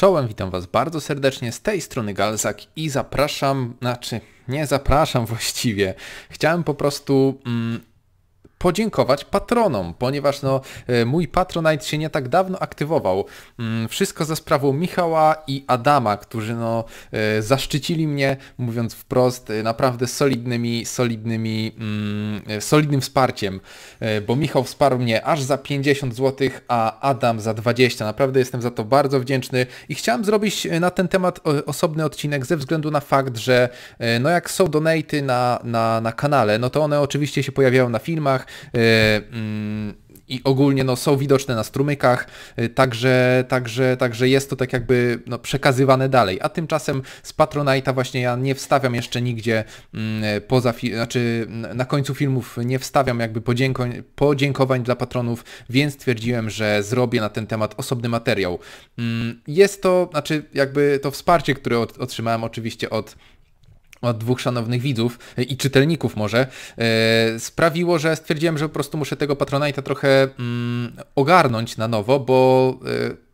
Czołem, witam Was bardzo serdecznie, z tej strony Galzak i zapraszam, znaczy nie zapraszam właściwie, chciałem po prostu mm, podziękować patronom, ponieważ no, e, mój Patronite się nie tak dawno aktywował. Mm, wszystko za sprawą Michała i Adama, którzy no, e, zaszczycili mnie, mówiąc wprost, e, naprawdę solidnymi, solidnymi, mm, solidnym wsparciem, bo Michał wsparł mnie aż za 50 zł, a Adam za 20. Naprawdę jestem za to bardzo wdzięczny i chciałem zrobić na ten temat osobny odcinek ze względu na fakt, że no jak są donaty na, na, na kanale, no to one oczywiście się pojawiają na filmach, E, mm, i ogólnie no, są widoczne na strumykach, e, także, także, także jest to tak jakby no, przekazywane dalej. A tymczasem z Patronite'a właśnie ja nie wstawiam jeszcze nigdzie mm, poza, znaczy na końcu filmów nie wstawiam jakby podziękowań, podziękowań dla patronów, więc stwierdziłem, że zrobię na ten temat osobny materiał. Mm, jest to, znaczy jakby to wsparcie, które otrzymałem oczywiście od od dwóch szanownych widzów i czytelników może, e, sprawiło, że stwierdziłem, że po prostu muszę tego Patronite'a trochę mm, ogarnąć na nowo, bo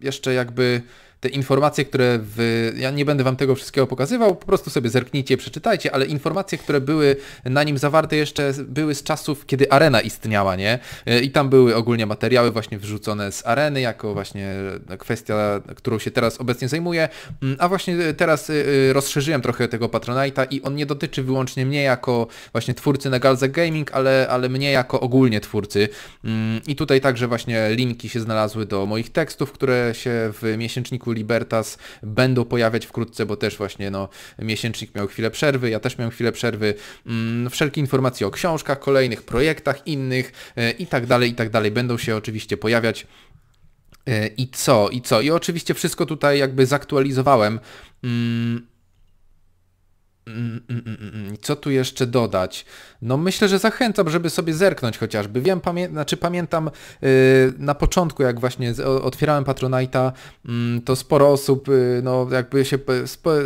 e, jeszcze jakby te informacje, które w... Ja nie będę wam tego wszystkiego pokazywał, po prostu sobie zerknijcie, przeczytajcie, ale informacje, które były na nim zawarte jeszcze były z czasów, kiedy arena istniała, nie? E, I tam były ogólnie materiały właśnie wrzucone z areny, jako właśnie e, kwestia, którą się teraz obecnie zajmuję, mm, a właśnie e, teraz rozszerzyłem trochę tego Patronite'a i on nie dotyczy wyłącznie mnie jako właśnie twórcy na Galze Gaming, ale, ale mnie jako ogólnie twórcy. Mm, I tutaj także właśnie linki się znalazły do moich tekstów, które się w miesięczniku miesięczniku Libertas będą pojawiać wkrótce, bo też właśnie no, miesięcznik miał chwilę przerwy, ja też miałem chwilę przerwy. Mm, wszelkie informacje o książkach, kolejnych projektach, innych e, i tak dalej, i tak dalej będą się oczywiście pojawiać. E, I co, i co? I oczywiście wszystko tutaj jakby zaktualizowałem. Mm, Mm, mm, mm, Co tu jeszcze dodać? No myślę, że zachęcam, żeby sobie zerknąć chociażby. Wiem, pamię znaczy pamiętam yy, na początku, jak właśnie otwierałem Patronite'a, yy, to sporo osób, yy, no jakby się,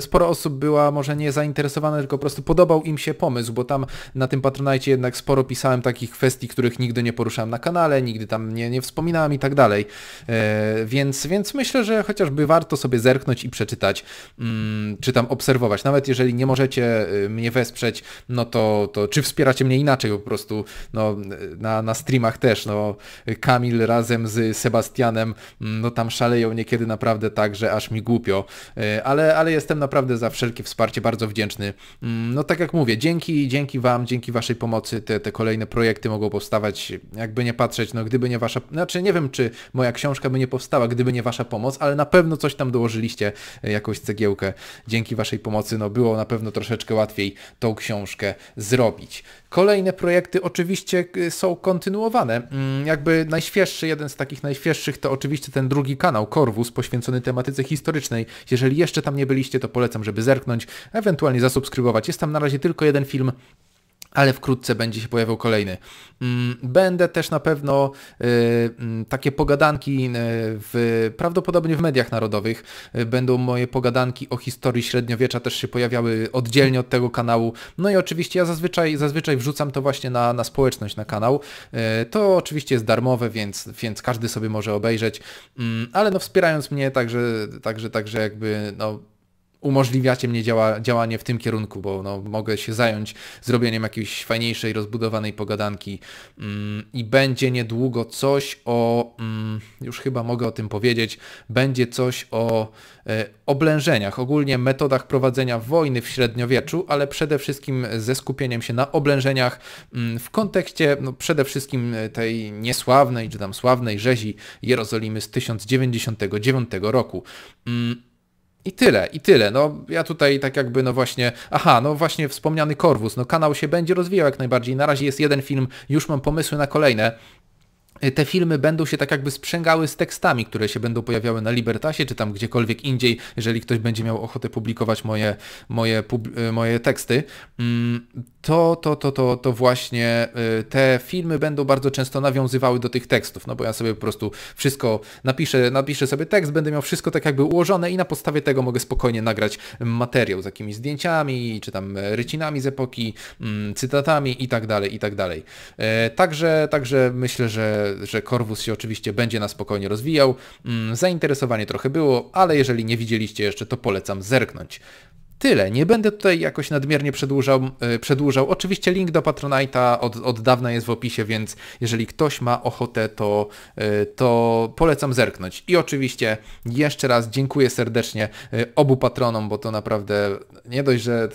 sporo osób była może nie zainteresowana, tylko po prostu podobał im się pomysł, bo tam na tym Patronite'cie jednak sporo pisałem takich kwestii, których nigdy nie poruszałem na kanale, nigdy tam nie, nie wspominałem i tak dalej. E, więc, więc myślę, że chociażby warto sobie zerknąć i przeczytać, czy tam obserwować. Nawet jeżeli nie możecie możecie y, mnie wesprzeć, no to, to czy wspieracie mnie inaczej po prostu, no na, na streamach też, no Kamil razem z Sebastianem, mm, no tam szaleją niekiedy naprawdę tak, że aż mi głupio, y, ale, ale jestem naprawdę za wszelkie wsparcie bardzo wdzięczny. Mm, no tak jak mówię, dzięki, dzięki Wam, dzięki Waszej pomocy te, te kolejne projekty mogą powstawać, jakby nie patrzeć, no gdyby nie Wasza, znaczy nie wiem, czy moja książka by nie powstała, gdyby nie Wasza pomoc, ale na pewno coś tam dołożyliście, y, jakąś cegiełkę dzięki Waszej pomocy, no było na pewno to troszeczkę łatwiej tą książkę zrobić. Kolejne projekty oczywiście y, są kontynuowane. Mm, jakby najświeższy, jeden z takich najświeższych to oczywiście ten drugi kanał Korwus poświęcony tematyce historycznej. Jeżeli jeszcze tam nie byliście, to polecam, żeby zerknąć, ewentualnie zasubskrybować. Jest tam na razie tylko jeden film ale wkrótce będzie się pojawiał kolejny. Mm, będę też na pewno y, mm, takie pogadanki y, w, prawdopodobnie w mediach narodowych. Y, będą moje pogadanki o historii średniowiecza też się pojawiały oddzielnie od tego kanału. No i oczywiście ja zazwyczaj, zazwyczaj wrzucam to właśnie na, na społeczność, na kanał. To oczywiście jest darmowe, więc, więc każdy sobie może obejrzeć, mm, ale no wspierając mnie, także, także, także jakby no umożliwiacie mnie działa, działanie w tym kierunku, bo no, mogę się zająć zrobieniem jakiejś fajniejszej, rozbudowanej pogadanki mm, i będzie niedługo coś o, mm, już chyba mogę o tym powiedzieć, będzie coś o e, oblężeniach, ogólnie metodach prowadzenia wojny w średniowieczu, ale przede wszystkim ze skupieniem się na oblężeniach mm, w kontekście no, przede wszystkim tej niesławnej, czy tam sławnej rzezi Jerozolimy z 1099 roku. Mm, i tyle, i tyle. No ja tutaj tak jakby, no właśnie, aha, no właśnie wspomniany Korwus, no kanał się będzie rozwijał jak najbardziej. Na razie jest jeden film, już mam pomysły na kolejne, te filmy będą się tak jakby sprzęgały z tekstami, które się będą pojawiały na Libertasie, czy tam gdziekolwiek indziej, jeżeli ktoś będzie miał ochotę publikować moje, moje, e, moje teksty, mm, to, to, to, to, to właśnie e, te filmy będą bardzo często nawiązywały do tych tekstów, no bo ja sobie po prostu wszystko napiszę, napiszę sobie tekst, będę miał wszystko tak jakby ułożone i na podstawie tego mogę spokojnie nagrać materiał z jakimiś zdjęciami, czy tam rycinami z epoki, mm, cytatami i tak dalej, i tak dalej. E, także, także myślę, że że Corvus się oczywiście będzie na spokojnie rozwijał. Mm, zainteresowanie trochę było, ale jeżeli nie widzieliście jeszcze, to polecam zerknąć. Tyle, nie będę tutaj jakoś nadmiernie przedłużał. E, przedłużał. Oczywiście link do Patronite'a od, od dawna jest w opisie, więc jeżeli ktoś ma ochotę, to, e, to polecam zerknąć. I oczywiście jeszcze raz dziękuję serdecznie e, obu patronom, bo to naprawdę nie dość, że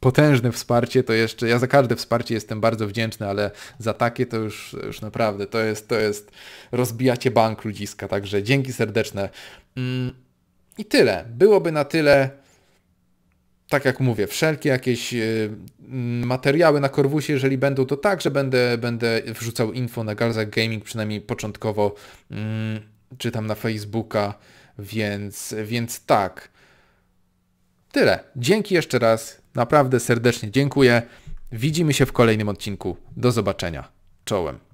potężne wsparcie, to jeszcze ja za każde wsparcie jestem bardzo wdzięczny, ale za takie to już, już naprawdę to jest, to jest rozbijacie bank ludziska, także dzięki serdeczne. Mm, I tyle. Byłoby na tyle tak jak mówię, wszelkie jakieś y, mm, materiały na korwusie, jeżeli będą, to tak, że będę, będę wrzucał info na Garza Gaming, przynajmniej początkowo, mm, czy tam na Facebooka, więc, więc tak. Tyle. Dzięki jeszcze raz. Naprawdę serdecznie dziękuję. Widzimy się w kolejnym odcinku. Do zobaczenia. Czołem.